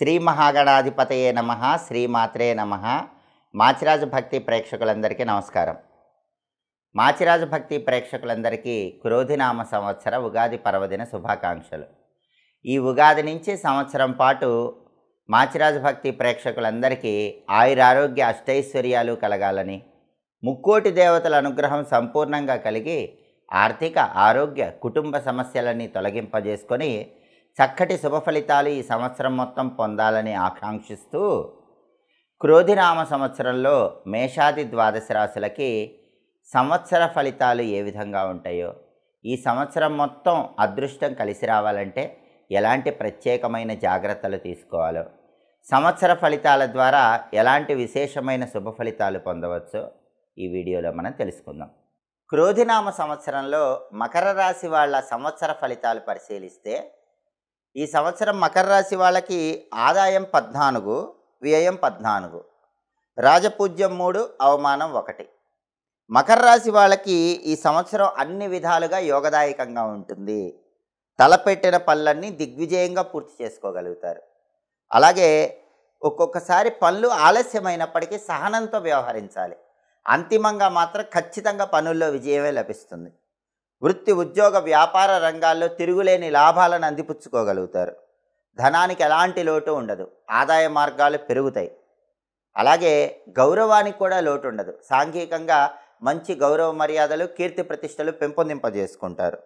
శ్రీ మహాగణాధిపతయే నమ శ్రీమాత్రే నమ మాచిరాజు భక్తి ప్రేక్షకులందరికీ నమస్కారం మాచిరాజు భక్తి ప్రేక్షకులందరికీ క్రోధినామ సంవత్సర ఉగాది పర్వదిన శుభాకాంక్షలు ఈ ఉగాది నుంచి సంవత్సరం పాటు మాచిరాజు భక్తి ప్రేక్షకులందరికీ ఆయురారోగ్య అష్టైశ్వర్యాలు కలగాలని ముక్కోటి దేవతల అనుగ్రహం సంపూర్ణంగా కలిగి ఆర్థిక ఆరోగ్య కుటుంబ సమస్యలన్నీ తొలగింపజేసుకొని చక్కటి శుభ ఫలితాలు ఈ సంవత్సరం మొత్తం పొందాలని ఆకాంక్షిస్తూ క్రోధినామ సంవత్సరంలో మేషాది ద్వాదశ రాశులకి సంవత్సర ఫలితాలు ఏ విధంగా ఉంటాయో ఈ సంవత్సరం మొత్తం అదృష్టం కలిసి రావాలంటే ఎలాంటి ప్రత్యేకమైన జాగ్రత్తలు తీసుకోవాలో సంవత్సర ఫలితాల ద్వారా ఎలాంటి విశేషమైన శుభ ఫలితాలు పొందవచ్చో ఈ వీడియోలో మనం తెలుసుకుందాం క్రోధినామ సంవత్సరంలో మకర రాశి వాళ్ళ సంవత్సర ఫలితాలు పరిశీలిస్తే ఈ సంవత్సరం మకర రాశి వాళ్ళకి ఆదాయం పద్నాలుగు వ్యయం పద్నాలుగు రాజపూజ్యం మూడు అవమానం ఒకటి మకర రాశి వాళ్ళకి ఈ సంవత్సరం అన్ని విధాలుగా యోగదాయకంగా ఉంటుంది తలపెట్టిన పనులన్నీ దిగ్విజయంగా పూర్తి చేసుకోగలుగుతారు అలాగే ఒక్కొక్కసారి పనులు ఆలస్యమైనప్పటికీ సహనంతో వ్యవహరించాలి అంతిమంగా మాత్రం ఖచ్చితంగా పనుల్లో విజయమే లభిస్తుంది వృత్తి ఉద్యోగ వ్యాపార రంగాల్లో తిరుగులేని లాభాలను అందిపుచ్చుకోగలుగుతారు ధనానికి ఎలాంటి లోటు ఉండదు ఆదాయ మార్గాలు పెరుగుతాయి అలాగే గౌరవానికి కూడా లోటు ఉండదు సాంఘికంగా మంచి గౌరవ మర్యాదలు కీర్తి ప్రతిష్టలు పెంపొందింపజేసుకుంటారు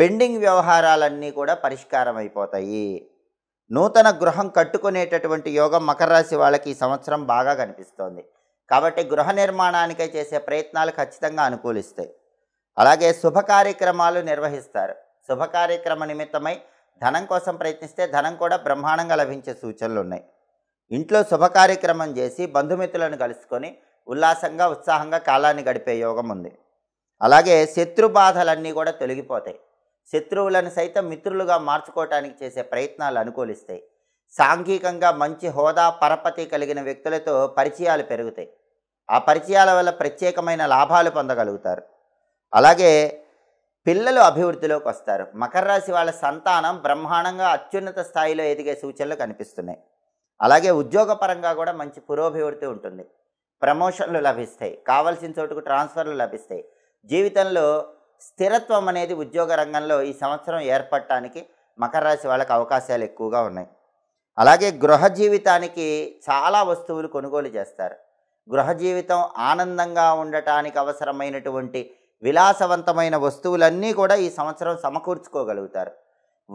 పెండింగ్ వ్యవహారాలన్నీ కూడా పరిష్కారం అయిపోతాయి నూతన గృహం కట్టుకునేటటువంటి యోగం మకర రాశి వాళ్ళకి ఈ సంవత్సరం బాగా కనిపిస్తోంది కాబట్టి గృహ నిర్మాణానికై చేసే ప్రయత్నాలు ఖచ్చితంగా అనుకూలిస్తాయి అలాగే శుభ కార్యక్రమాలు నిర్వహిస్తారు శుభ కార్యక్రమ నిమిత్తమై ధనం కోసం ప్రయత్నిస్తే ధనం కూడా బ్రహ్మాండంగా లభించే సూచనలు ఉన్నాయి ఇంట్లో శుభ కార్యక్రమం చేసి బంధుమిత్రులను కలుసుకొని ఉల్లాసంగా ఉత్సాహంగా కాలాన్ని గడిపే యోగం ఉంది అలాగే శత్రు బాధలన్నీ కూడా తొలగిపోతాయి శత్రువులను సైతం మిత్రులుగా మార్చుకోవటానికి చేసే ప్రయత్నాలు అనుకూలిస్తాయి సాంఘికంగా మంచి హోదా పరపతి కలిగిన వ్యక్తులతో పరిచయాలు పెరుగుతాయి ఆ పరిచయాల వల్ల ప్రత్యేకమైన లాభాలు పొందగలుగుతారు అలాగే పిల్లలు అభివృద్ధిలోకి వస్తారు మకర రాశి వాళ్ళ సంతానం బ్రహ్మాండంగా అత్యున్నత స్థాయిలో ఎదిగే సూచనలు కనిపిస్తున్నాయి అలాగే ఉద్యోగపరంగా కూడా మంచి పురోభివృద్ధి ఉంటుంది ప్రమోషన్లు లభిస్తాయి కావలసిన చోటుకు ట్రాన్స్ఫర్లు లభిస్తాయి జీవితంలో స్థిరత్వం అనేది ఉద్యోగ రంగంలో ఈ సంవత్సరం ఏర్పడటానికి మకర రాశి వాళ్ళకి అవకాశాలు ఎక్కువగా ఉన్నాయి అలాగే గృహ జీవితానికి చాలా వస్తువులు కొనుగోలు చేస్తారు గృహ జీవితం ఆనందంగా ఉండటానికి అవసరమైనటువంటి విలాసవంతమైన వస్తువులన్నీ కూడా ఈ సంవత్సరం సమకూర్చుకోగలుగుతారు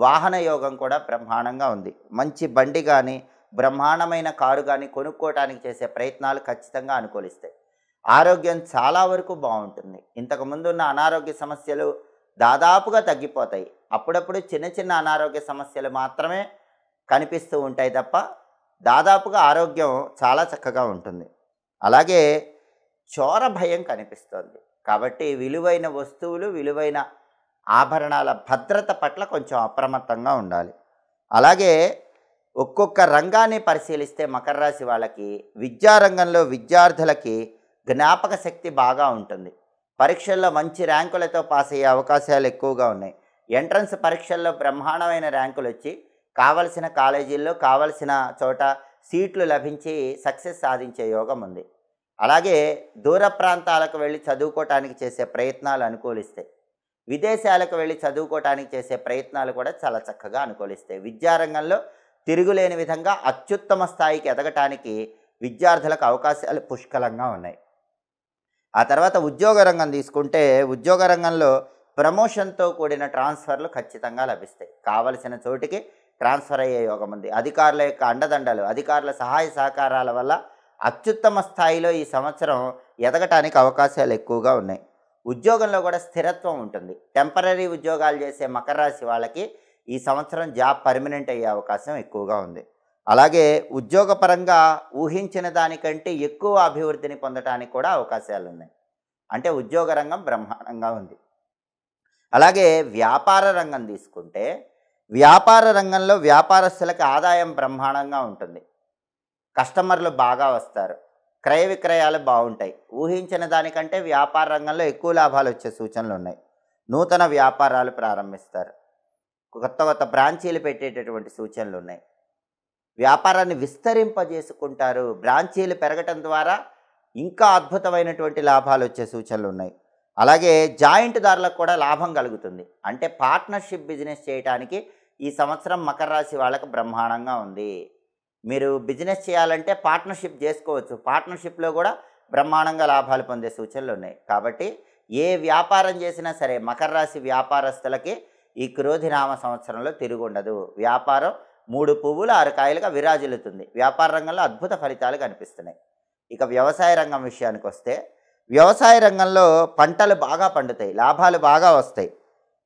వాహన యోగం కూడా బ్రహ్మాండంగా ఉంది మంచి బండి కానీ బ్రహ్మాండమైన కారు కానీ కొనుక్కోవటానికి చేసే ప్రయత్నాలు ఖచ్చితంగా అనుకూలిస్తాయి ఆరోగ్యం చాలా వరకు బాగుంటుంది ఇంతకుముందు ఉన్న అనారోగ్య సమస్యలు దాదాపుగా తగ్గిపోతాయి అప్పుడప్పుడు చిన్న చిన్న అనారోగ్య సమస్యలు మాత్రమే కనిపిస్తూ ఉంటాయి తప్ప దాదాపుగా ఆరోగ్యం చాలా చక్కగా ఉంటుంది అలాగే చోర భయం కనిపిస్తుంది కాబట్టి విలువైన వస్తువులు విలువైన ఆభరణాల భద్రత పట్ల కొంచెం అప్రమత్తంగా ఉండాలి అలాగే ఒక్కొక్క రంగాన్ని పరిశీలిస్తే మకర రాశి వాళ్ళకి విద్యారంగంలో విద్యార్థులకి జ్ఞాపక శక్తి బాగా ఉంటుంది పరీక్షల్లో మంచి ర్యాంకులతో పాస్ అయ్యే అవకాశాలు ఎక్కువగా ఉన్నాయి ఎంట్రన్స్ పరీక్షల్లో బ్రహ్మాండమైన ర్యాంకులు వచ్చి కావలసిన కాలేజీల్లో కావలసిన చోట సీట్లు లభించి సక్సెస్ సాధించే యోగం ఉంది అలాగే దూర ప్రాంతాలకు వెళ్ళి చదువుకోవటానికి చేసే ప్రయత్నాలు అనుకూలిస్తాయి విదేశాలకు వెళ్ళి చదువుకోవటానికి చేసే ప్రయత్నాలు కూడా చాలా చక్కగా అనుకూలిస్తాయి విద్యారంగంలో తిరుగులేని విధంగా అత్యుత్తమ స్థాయికి ఎదగటానికి విద్యార్థులకు అవకాశాలు పుష్కలంగా ఉన్నాయి ఆ తర్వాత ఉద్యోగ రంగం తీసుకుంటే ఉద్యోగ రంగంలో ప్రమోషన్తో కూడిన ట్రాన్స్ఫర్లు ఖచ్చితంగా లభిస్తాయి కావలసిన చోటికి ట్రాన్స్ఫర్ అయ్యే యోగం ఉంది అధికారుల యొక్క అండదండలు అధికారుల సహాయ సహకారాల వల్ల అత్యుత్తమ స్థాయిలో ఈ సంవత్సరం ఎదగటానికి అవకాశాలు ఎక్కువగా ఉన్నాయి ఉద్యోగంలో కూడా స్థిరత్వం ఉంటుంది టెంపరీ ఉద్యోగాలు చేసే మకర రాశి వాళ్ళకి ఈ సంవత్సరం జాబ్ పర్మనెంట్ అయ్యే అవకాశం ఎక్కువగా ఉంది అలాగే ఉద్యోగపరంగా ఊహించిన దానికంటే ఎక్కువ అభివృద్ధిని పొందడానికి కూడా అవకాశాలు ఉన్నాయి అంటే ఉద్యోగ రంగం బ్రహ్మాండంగా ఉంది అలాగే వ్యాపార రంగం తీసుకుంటే వ్యాపార రంగంలో వ్యాపారస్తులకు ఆదాయం బ్రహ్మాండంగా ఉంటుంది కస్టమర్లు బాగా వస్తారు క్రయ విక్రయాలు బాగుంటాయి ఊహించిన దానికంటే వ్యాపార రంగంలో ఎక్కువ లాభాలు వచ్చే సూచనలు ఉన్నాయి నూతన వ్యాపారాలు ప్రారంభిస్తారు కొత్త కొత్త బ్రాంచీలు పెట్టేటటువంటి సూచనలు ఉన్నాయి వ్యాపారాన్ని విస్తరింపజేసుకుంటారు బ్రాంచీలు పెరగటం ద్వారా ఇంకా అద్భుతమైనటువంటి లాభాలు వచ్చే సూచనలు ఉన్నాయి అలాగే జాయింట్ దారులకు కూడా లాభం కలుగుతుంది అంటే పార్ట్నర్షిప్ బిజినెస్ చేయడానికి ఈ సంవత్సరం మకర రాశి వాళ్ళకు బ్రహ్మాండంగా ఉంది మీరు బిజినెస్ చేయాలంటే పార్ట్నర్షిప్ చేసుకోవచ్చు పార్ట్నర్షిప్లో కూడా బ్రహ్మాండంగా లాభాలు పొందే సూచనలు ఉన్నాయి కాబట్టి ఏ వ్యాపారం చేసినా సరే మకర రాశి వ్యాపారస్తులకి ఈ క్రోధినామ సంవత్సరంలో తిరుగుండదు వ్యాపారం మూడు పువ్వులు ఆరు కాయలుగా విరాజిల్లుతుంది వ్యాపార రంగంలో అద్భుత ఫలితాలు కనిపిస్తున్నాయి ఇక వ్యవసాయ రంగం విషయానికి వస్తే వ్యవసాయ రంగంలో పంటలు బాగా పండుతాయి లాభాలు బాగా వస్తాయి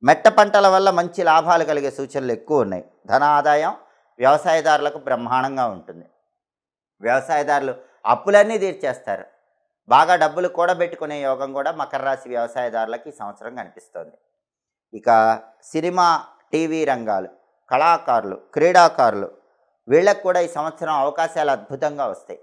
మెట్ట పంటల వల్ల మంచి లాభాలు కలిగే సూచనలు ఎక్కువ ఉన్నాయి ధన ఆదాయం వ్యవసాయదారులకు బ్రహ్మాండంగా ఉంటుంది వ్యవసాయదారులు అప్పులన్నీ తీర్చేస్తారు బాగా డబ్బులు కూడా పెట్టుకునే యోగం కూడా మకర రాశి వ్యవసాయదారులకు ఈ సంవత్సరం కనిపిస్తోంది ఇక సినిమా టీవీ రంగాలు కళాకారులు క్రీడాకారులు వీళ్ళకు కూడా ఈ సంవత్సరం అవకాశాలు అద్భుతంగా వస్తాయి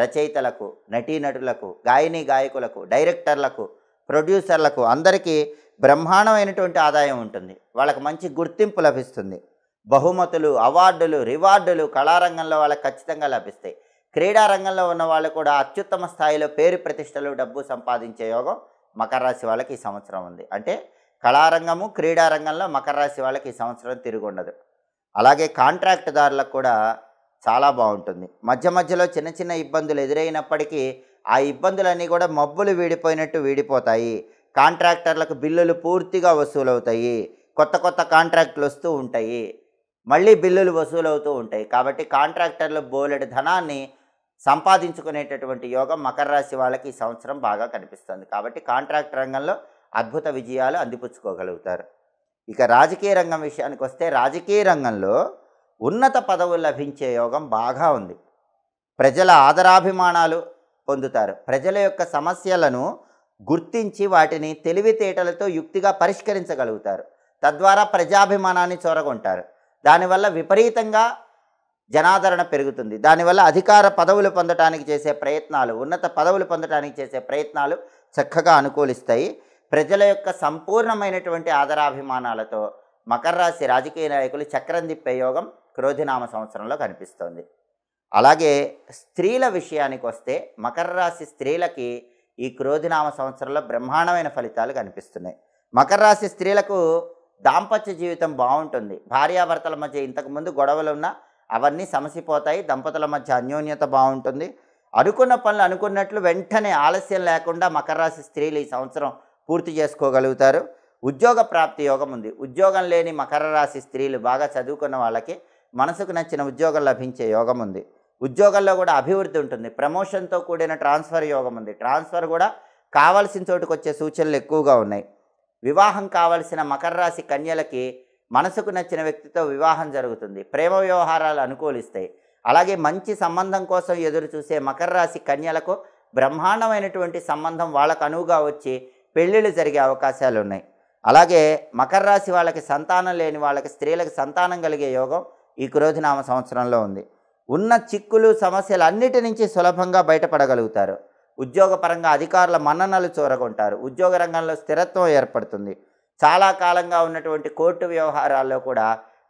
రచయితలకు నటీనటులకు గాయని గాయకులకు డైరెక్టర్లకు ప్రొడ్యూసర్లకు అందరికీ బ్రహ్మాండమైనటువంటి ఆదాయం ఉంటుంది వాళ్ళకి మంచి గుర్తింపు లభిస్తుంది బహుమతులు అవార్డులు రివార్డులు కళారంగంలో వాళ్ళకి ఖచ్చితంగా లభిస్తాయి క్రీడా రంగంలో ఉన్న వాళ్ళు కూడా అత్యుత్తమ స్థాయిలో పేరు ప్రతిష్టలు డబ్బు సంపాదించే యోగం మకర రాశి వాళ్ళకి ఈ సంవత్సరం ఉంది అంటే కళారంగము క్రీడా రంగంలో మకర రాశి వాళ్ళకి ఈ సంవత్సరం తిరిగి ఉండదు అలాగే కాంట్రాక్టుదారులకు కూడా చాలా బాగుంటుంది మధ్య మధ్యలో చిన్న చిన్న ఇబ్బందులు ఎదురైనప్పటికీ ఆ ఇబ్బందులన్నీ కూడా మబ్బులు వీడిపోయినట్టు వీడిపోతాయి కాంట్రాక్టర్లకు బిల్లులు పూర్తిగా వసూలవుతాయి కొత్త కొత్త కాంట్రాక్టులు వస్తూ ఉంటాయి మళ్ళీ బిల్లులు వసూలవుతూ ఉంటాయి కాబట్టి కాంట్రాక్టర్లు బోలెడు ధనాన్ని సంపాదించుకునేటటువంటి యోగం మకర రాశి వాళ్ళకి ఈ సంవత్సరం బాగా కనిపిస్తుంది కాబట్టి కాంట్రాక్ట్ రంగంలో అద్భుత విజయాలు అందిపుచ్చుకోగలుగుతారు ఇక రాజకీయ రంగం విషయానికి వస్తే రాజకీయ రంగంలో ఉన్నత పదవులు లభించే యోగం బాగా ఉంది ప్రజల ఆదరాభిమానాలు పొందుతారు ప్రజల యొక్క సమస్యలను గుర్తించి వాటిని తెలివితేటలతో యుక్తిగా పరిష్కరించగలుగుతారు తద్వారా ప్రజాభిమానాన్ని చొరగొంటారు దానివల్ల విపరీతంగా జనాదరణ పెరుగుతుంది దానివల్ల అధికార పదవులు పొందటానికి చేసే ప్రయత్నాలు ఉన్నత పదవులు పొందటానికి చేసే ప్రయత్నాలు చక్కగా అనుకూలిస్తాయి ప్రజల యొక్క సంపూర్ణమైనటువంటి ఆదరాభిమానాలతో మకర రాశి రాజకీయ నాయకులు చక్రం దిప్పే యోగం క్రోధినామ సంవత్సరంలో కనిపిస్తోంది అలాగే స్త్రీల విషయానికి వస్తే మకర రాశి స్త్రీలకి ఈ క్రోధినామ సంవత్సరంలో బ్రహ్మాండమైన ఫలితాలు కనిపిస్తున్నాయి మకర రాశి స్త్రీలకు దాంపత్య జీవితం బాగుంటుంది భార్యాభర్తల మధ్య ఇంతకుముందు గొడవలు ఉన్నా అవన్నీ సమసిపోతాయి దంపతుల మధ్య అన్యోన్యత బాగుంటుంది అనుకున్న పనులు అనుకున్నట్లు వెంటనే ఆలస్యం లేకుండా మకర రాశి స్త్రీలు ఈ సంవత్సరం పూర్తి చేసుకోగలుగుతారు ఉద్యోగ ప్రాప్తి యోగం ఉంది ఉద్యోగం లేని మకర రాశి స్త్రీలు బాగా చదువుకున్న వాళ్ళకి మనసుకు నచ్చిన ఉద్యోగం లభించే యోగం ఉంది ఉద్యోగంలో కూడా అభివృద్ధి ఉంటుంది ప్రమోషన్తో కూడిన ట్రాన్స్ఫర్ యోగం ఉంది ట్రాన్స్ఫర్ కూడా కావాల్సిన చోటుకు వచ్చే సూచనలు ఎక్కువగా ఉన్నాయి వివాహం కావలసిన మకర రాశి కన్యలకి మనసుకు నచ్చిన వ్యక్తితో వివాహం జరుగుతుంది ప్రేమ వ్యవహారాలు అనుకూలిస్తాయి అలాగే మంచి సంబంధం కోసం ఎదురు చూసే మకర రాశి కన్యలకు బ్రహ్మాండమైనటువంటి సంబంధం వాళ్ళకు అనువుగా వచ్చి పెళ్ళిళ్ళు జరిగే అవకాశాలు ఉన్నాయి అలాగే మకర రాశి వాళ్ళకి సంతానం లేని వాళ్ళకి స్త్రీలకు సంతానం కలిగే యోగం ఈ క్రోధినామ సంవత్సరంలో ఉంది ఉన్న చిక్కులు సమస్యలు అన్నిటి నుంచి సులభంగా బయటపడగలుగుతారు ఉద్యోగపరంగా అధికారుల మన్ననలు చూరగొంటారు ఉద్యోగ రంగంలో స్థిరత్వం ఏర్పడుతుంది చాలా కాలంగా ఉన్నటువంటి కోర్టు వ్యవహారాల్లో కూడా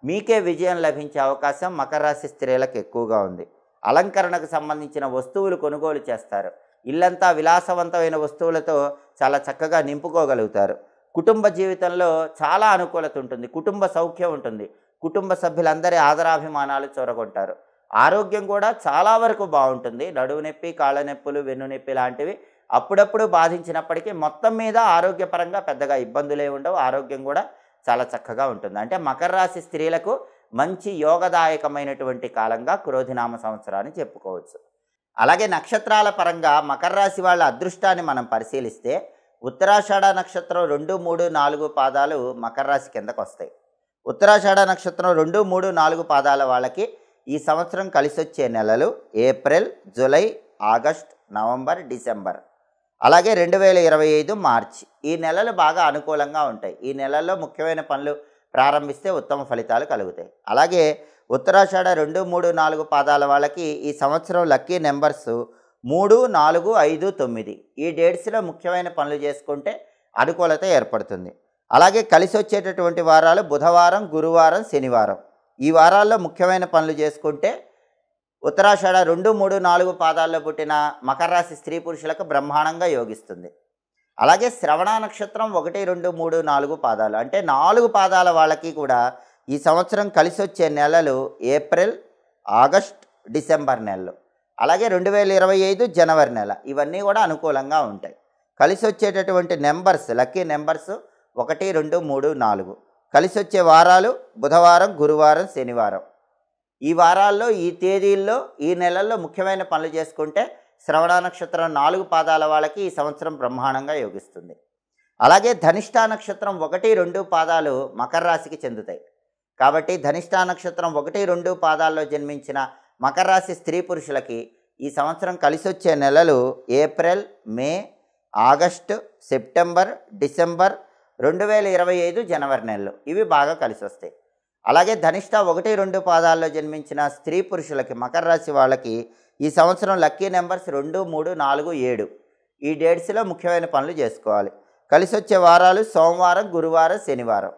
మీకే విజయం లభించే అవకాశం మకర రాశి స్త్రీలకు ఎక్కువగా ఉంది అలంకరణకు సంబంధించిన వస్తువులు కొనుగోలు చేస్తారు ఇల్లంతా విలాసవంతమైన వస్తువులతో చాలా చక్కగా నింపుకోగలుగుతారు కుటుంబ జీవితంలో చాలా అనుకూలత ఉంటుంది కుటుంబ సౌఖ్యం ఉంటుంది కుటుంబ సభ్యులందరి ఆదరాభిమానాలు చూరగొంటారు ఆరోగ్యం కూడా చాలా వరకు బాగుంటుంది నడువు నొప్పి కాళ్ళ నొప్పులు వెన్ను నొప్పి లాంటివి అప్పుడప్పుడు బాధించినప్పటికీ మొత్తం మీద ఆరోగ్యపరంగా పెద్దగా ఇబ్బందులే ఉండవు ఆరోగ్యం కూడా చాలా చక్కగా ఉంటుంది అంటే మకర రాశి స్త్రీలకు మంచి యోగదాయకమైనటువంటి కాలంగా క్రోధినామ సంవత్సరాన్ని చెప్పుకోవచ్చు అలాగే నక్షత్రాల పరంగా మకర రాశి వాళ్ళ అదృష్టాన్ని మనం పరిశీలిస్తే ఉత్తరాషాఢ నక్షత్రం రెండు మూడు నాలుగు పాదాలు మకర రాశి కిందకు వస్తాయి ఉత్తరాషాఢ నక్షత్రం రెండు మూడు నాలుగు పాదాల వాళ్ళకి ఈ సంవత్సరం కలిసి వచ్చే నెలలు April July August November December అలాగే రెండు వేల ఇరవై ఐదు మార్చి ఈ నెలలు బాగా అనుకూలంగా ఉంటాయి ఈ నెలల్లో ముఖ్యమైన పనులు ప్రారంభిస్తే ఉత్తమ ఫలితాలు కలుగుతాయి అలాగే ఉత్తరాషాఢ రెండు మూడు నాలుగు పాదాల వాళ్ళకి ఈ సంవత్సరం లక్కీ నెంబర్స్ మూడు నాలుగు ఐదు తొమ్మిది ఈ డేట్స్లో ముఖ్యమైన పనులు చేసుకుంటే అనుకూలత ఏర్పడుతుంది అలాగే కలిసి వచ్చేటటువంటి వారాలు బుధవారం గురువారం శనివారం ఈ వారాల్లో ముఖ్యమైన పనులు చేసుకుంటే ఉత్తరాషాఢ రెండు మూడు నాలుగు పాదాల్లో పుట్టిన మకర రాశి స్త్రీ పురుషులకు బ్రహ్మాండంగా యోగిస్తుంది అలాగే శ్రవణ నక్షత్రం ఒకటి రెండు మూడు నాలుగు పాదాలు అంటే నాలుగు పాదాల వాళ్ళకి కూడా ఈ సంవత్సరం కలిసి వచ్చే నెలలు ఏప్రిల్ ఆగస్ట్ డిసెంబర్ నెలలు అలాగే రెండు వేల ఇరవై ఐదు జనవరి నెల ఇవన్నీ కూడా అనుకూలంగా ఉంటాయి కలిసి వచ్చేటటువంటి నెంబర్స్ లక్కీ నెంబర్స్ ఒకటి రెండు మూడు నాలుగు కలిసి వచ్చే వారాలు బుధవారం గురువారం శనివారం ఈ వారాల్లో ఈ తేదీల్లో ఈ నెలల్లో ముఖ్యమైన పనులు చేసుకుంటే శ్రవణ నక్షత్రం నాలుగు పాదాల వాళ్ళకి ఈ సంవత్సరం బ్రహ్మాండంగా యోగిస్తుంది అలాగే ధనిష్టా నక్షత్రం ఒకటి రెండు పాదాలు మకర రాశికి చెందుతాయి కాబట్టి ధనిష్టా నక్షత్రం ఒకటి రెండు పాదాల్లో జన్మించిన మకర రాశి స్త్రీ పురుషులకి ఈ సంవత్సరం కలిసి వచ్చే నెలలు April May August September December రెండు వేల ఇరవై ఐదు జనవరి నెలలు ఇవి బాగా కలిసి వస్తాయి అలాగే ధనిష్ట ఒకటి రెండు పాదాల్లో జన్మించిన స్త్రీ పురుషులకి మకర రాశి వాళ్ళకి ఈ సంవత్సరం లక్కీ నెంబర్స్ రెండు మూడు నాలుగు ఏడు ఈ డేట్స్లో ముఖ్యమైన పనులు చేసుకోవాలి కలిసి వచ్చే వారాలు సోమవారం గురువారం శనివారం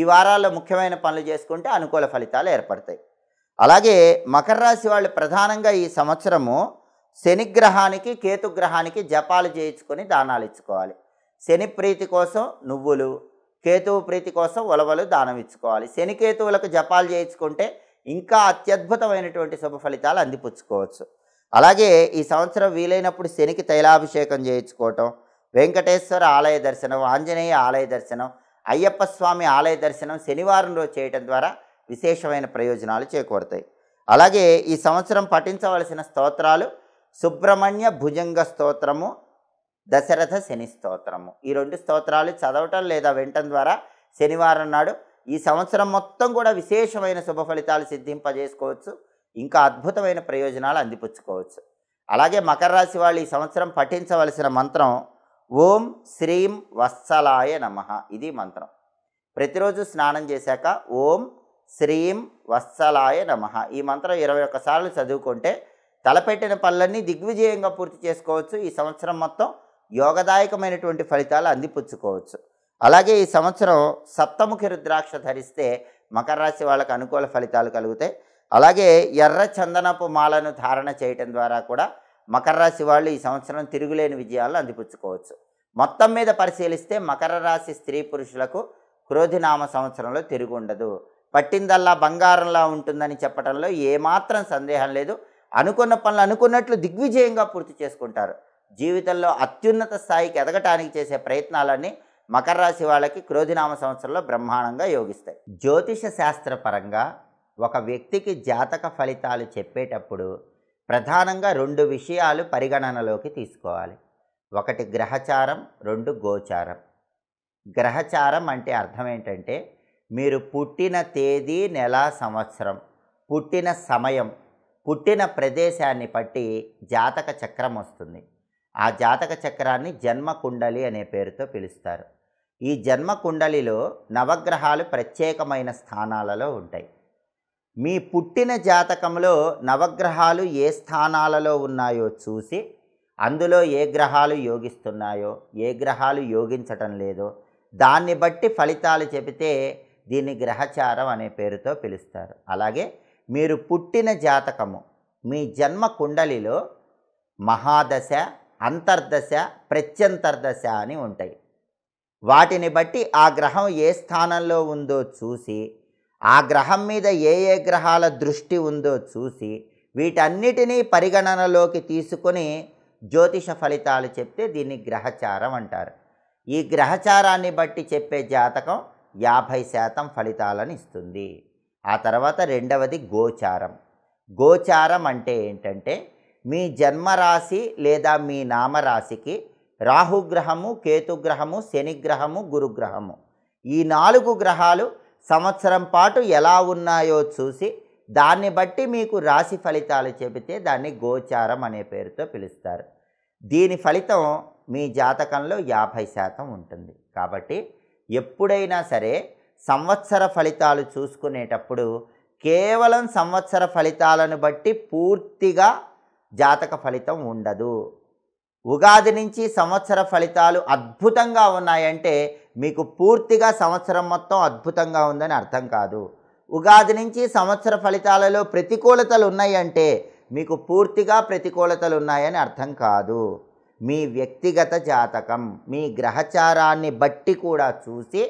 ఈ వారాల్లో ముఖ్యమైన పనులు చేసుకుంటే అనుకూల ఫలితాలు ఏర్పడతాయి అలాగే మకర రాశి వాళ్ళు ప్రధానంగా ఈ సంవత్సరము శనిగ్రహానికి కేతుగ్రహానికి జపాలు చేయించుకొని దానాలు ఇచ్చుకోవాలి శని ప్రీతి కోసం నువ్వులు కేతువు ప్రీతి కోసం ఉలవలు దానం ఇచ్చుకోవాలి శని కేతువులకు జపాలు చేయించుకుంటే ఇంకా అత్యద్భుతమైనటువంటి శుభ ఫలితాలు అందిపుచ్చుకోవచ్చు అలాగే ఈ సంవత్సరం వీలైనప్పుడు శనికి తైలాభిషేకం చేయించుకోవటం వెంకటేశ్వర ఆలయ దర్శనం ఆంజనేయ ఆలయ దర్శనం అయ్యప్ప స్వామి ఆలయ దర్శనం శనివారం రోజు చేయటం ద్వారా విశేషమైన ప్రయోజనాలు చేకూరుతాయి అలాగే ఈ సంవత్సరం పఠించవలసిన స్తోత్రాలు సుబ్రహ్మణ్య భుజంగ స్తోత్రము దశరథ శని స్తోత్రము ఈ రెండు స్తోత్రాలు చదవటం లేదా వినటం ద్వారా శనివారం నాడు ఈ సంవత్సరం మొత్తం కూడా విశేషమైన శుభ ఫలితాలు సిద్ధింపజేసుకోవచ్చు ఇంకా అద్భుతమైన ప్రయోజనాలు అందిపుచ్చుకోవచ్చు అలాగే మకర రాశి వాళ్ళు ఈ సంవత్సరం పఠించవలసిన మంత్రం ఓం శ్రీం వత్సలాయ నమ ఇది మంత్రం ప్రతిరోజు స్నానం చేశాక ఓం శ్రీం వత్సలాయ నమ ఈ మంత్రం ఇరవై ఒక్కసార్లు చదువుకుంటే తలపెట్టిన పనులన్నీ దిగ్విజయంగా పూర్తి చేసుకోవచ్చు ఈ సంవత్సరం మొత్తం యోగదాయకమైనటువంటి ఫలితాలు అందిపుచ్చుకోవచ్చు అలాగే ఈ సంవత్సరం సప్తముఖి రుద్రాక్ష ధరిస్తే మకర రాశి వాళ్ళకు అనుకూల ఫలితాలు కలుగుతాయి అలాగే ఎర్ర చందనపు మాలను ధారణ చేయటం ద్వారా కూడా మకర రాశి వాళ్ళు ఈ సంవత్సరం తిరుగులేని విజయాలను అందిపుచ్చుకోవచ్చు మొత్తం మీద పరిశీలిస్తే మకర రాశి స్త్రీ పురుషులకు క్రోధినామ సంవత్సరంలో తిరుగు ఉండదు పట్టిందల్లా బంగారంలా ఉంటుందని చెప్పడంలో ఏమాత్రం సందేహం లేదు అనుకున్న పనులు అనుకున్నట్లు దిగ్విజయంగా పూర్తి చేసుకుంటారు జీవితంలో అత్యున్నత స్థాయికి ఎదగటానికి చేసే ప్రయత్నాలన్నీ మకర రాశి వాళ్ళకి క్రోధినామ సంవత్సరంలో బ్రహ్మాండంగా యోగిస్తాయి జ్యోతిష శాస్త్రపరంగా ఒక వ్యక్తికి జాతక ఫలితాలు చెప్పేటప్పుడు ప్రధానంగా రెండు విషయాలు పరిగణనలోకి తీసుకోవాలి ఒకటి గ్రహచారం రెండు గోచారం గ్రహచారం అంటే అర్థం ఏంటంటే మీరు పుట్టిన తేదీ నెల సంవత్సరం పుట్టిన సమయం పుట్టిన ప్రదేశాన్ని బట్టి జాతక చక్రం వస్తుంది ఆ జాతక చక్రాన్ని జన్మ కుండలి అనే పేరుతో పిలుస్తారు ఈ జన్మ కుండలిలో నవగ్రహాలు ప్రత్యేకమైన స్థానాలలో ఉంటాయి మీ పుట్టిన జాతకంలో నవగ్రహాలు ఏ స్థానాలలో ఉన్నాయో చూసి అందులో ఏ గ్రహాలు యోగిస్తున్నాయో ఏ గ్రహాలు యోగించటం లేదో దాన్ని బట్టి ఫలితాలు చెబితే దీన్ని గ్రహచారం అనే పేరుతో పిలుస్తారు అలాగే మీరు పుట్టిన జాతకము మీ జన్మ కుండలిలో మహాదశ అంతర్దశ ప్రత్యంతర్దశ అని ఉంటాయి వాటిని బట్టి ఆ గ్రహం ఏ స్థానంలో ఉందో చూసి ఆ గ్రహం మీద ఏ ఏ గ్రహాల దృష్టి ఉందో చూసి వీటన్నిటినీ పరిగణనలోకి తీసుకొని జ్యోతిష ఫలితాలు చెప్తే దీన్ని గ్రహచారం అంటారు ఈ గ్రహచారాన్ని బట్టి చెప్పే జాతకం యాభై శాతం ఫలితాలను ఇస్తుంది ఆ తర్వాత రెండవది గోచారం గోచారం అంటే ఏంటంటే మీ జన్మరాశి లేదా మీ నామరాశికి రాహుగ్రహము కేతుగ్రహము శనిగ్రహము గురుగ్రహము ఈ నాలుగు గ్రహాలు సంవత్సరం పాటు ఎలా ఉన్నాయో చూసి దాన్ని బట్టి మీకు రాశి ఫలితాలు చెబితే దాన్ని గోచారం అనే పేరుతో పిలుస్తారు దీని ఫలితం మీ జాతకంలో యాభై శాతం ఉంటుంది కాబట్టి ఎప్పుడైనా సరే సంవత్సర ఫలితాలు చూసుకునేటప్పుడు కేవలం సంవత్సర ఫలితాలను బట్టి పూర్తిగా జాతక ఫలితం ఉండదు ఉగాది నుంచి సంవత్సర ఫలితాలు అద్భుతంగా ఉన్నాయంటే మీకు పూర్తిగా సంవత్సరం మొత్తం అద్భుతంగా ఉందని అర్థం కాదు ఉగాది నుంచి సంవత్సర ఫలితాలలో ప్రతికూలతలు ఉన్నాయంటే మీకు పూర్తిగా ప్రతికూలతలు ఉన్నాయని అర్థం కాదు మీ వ్యక్తిగత జాతకం మీ గ్రహచారాన్ని బట్టి కూడా చూసి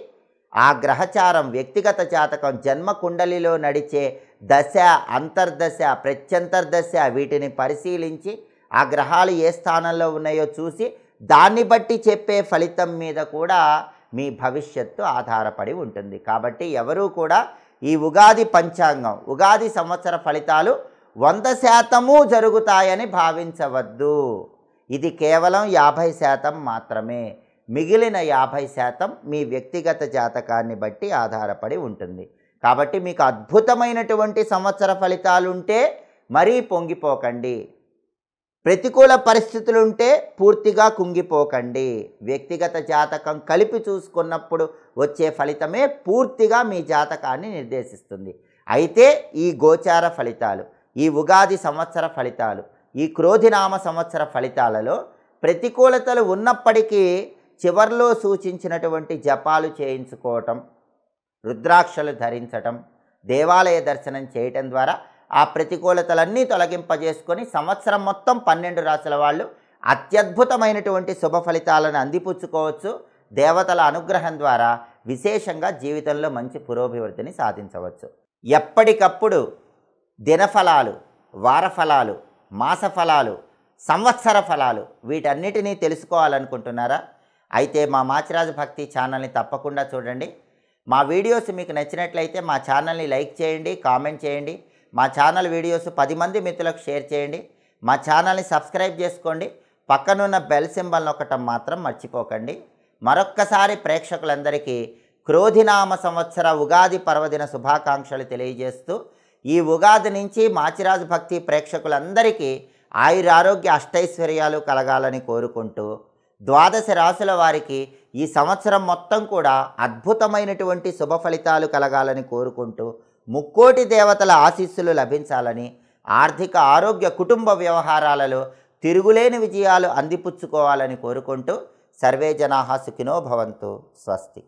ఆ గ్రహచారం వ్యక్తిగత జాతకం జన్మ కుండలిలో నడిచే దశ అంతర్దశ ప్రత్యంతర్దశ వీటిని పరిశీలించి ఆ గ్రహాలు ఏ స్థానంలో ఉన్నాయో చూసి దాన్ని బట్టి చెప్పే ఫలితం మీద కూడా మీ భవిష్యత్తు ఆధారపడి ఉంటుంది కాబట్టి ఎవరూ కూడా ఈ ఉగాది పంచాంగం ఉగాది సంవత్సర ఫలితాలు వంద శాతము జరుగుతాయని భావించవద్దు ఇది కేవలం యాభై శాతం మాత్రమే మిగిలిన యాభై శాతం మీ వ్యక్తిగత జాతకాన్ని బట్టి ఆధారపడి ఉంటుంది కాబట్టి మీకు అద్భుతమైనటువంటి సంవత్సర ఫలితాలుంటే మరీ పొంగిపోకండి ప్రతికూల పరిస్థితులుంటే పూర్తిగా కుంగిపోకండి వ్యక్తిగత జాతకం కలిపి చూసుకున్నప్పుడు వచ్చే ఫలితమే పూర్తిగా మీ జాతకాన్ని నిర్దేశిస్తుంది అయితే ఈ గోచార ఫలితాలు ఈ ఉగాది సంవత్సర ఫలితాలు ఈ క్రోధినామ సంవత్సర ఫలితాలలో ప్రతికూలతలు ఉన్నప్పటికీ చివర్లో సూచించినటువంటి జపాలు చేయించుకోవటం రుద్రాక్షలు ధరించటం దేవాలయ దర్శనం చేయటం ద్వారా ఆ ప్రతికూలతలన్నీ తొలగింపజేసుకొని సంవత్సరం మొత్తం పన్నెండు రాసుల వాళ్ళు అత్యద్భుతమైనటువంటి శుభ ఫలితాలను అందిపుచ్చుకోవచ్చు దేవతల అనుగ్రహం ద్వారా విశేషంగా జీవితంలో మంచి పురోభివృద్ధిని సాధించవచ్చు ఎప్పటికప్పుడు దినఫలాలు వారఫలాలు మాసఫలాలు సంవత్సర ఫలాలు వీటన్నిటినీ తెలుసుకోవాలనుకుంటున్నారా అయితే మా మాచిరాజు భక్తి ఛానల్ని తప్పకుండా చూడండి మా వీడియోస్ మీకు నచ్చినట్లయితే మా ఛానల్ని లైక్ చేయండి కామెంట్ చేయండి మా ఛానల్ వీడియోస్ పది మంది మిత్రులకు షేర్ చేయండి మా ఛానల్ని సబ్స్క్రైబ్ చేసుకోండి పక్కనున్న బెల్ సింబల్ ఒకటం మాత్రం మర్చిపోకండి మరొక్కసారి ప్రేక్షకులందరికీ క్రోధినామ సంవత్సర ఉగాది పర్వదిన శుభాకాంక్షలు తెలియజేస్తూ ఈ ఉగాది నుంచి మాచిరాజు భక్తి ప్రేక్షకులందరికీ ఆయురారోగ్య అష్టైశ్వర్యాలు కలగాలని కోరుకుంటూ ద్వాదశ రాశుల వారికి ఈ సంవత్సరం మొత్తం కూడా అద్భుతమైనటువంటి శుభ ఫలితాలు కలగాలని కోరుకుంటూ ముక్కోటి దేవతల ఆశీస్సులు లభించాలని ఆర్థిక ఆరోగ్య కుటుంబ వ్యవహారాలలో తిరుగులేని విజయాలు అందిపుచ్చుకోవాలని కోరుకుంటూ సర్వే జనా సుఖినో భవంతు స్వస్తి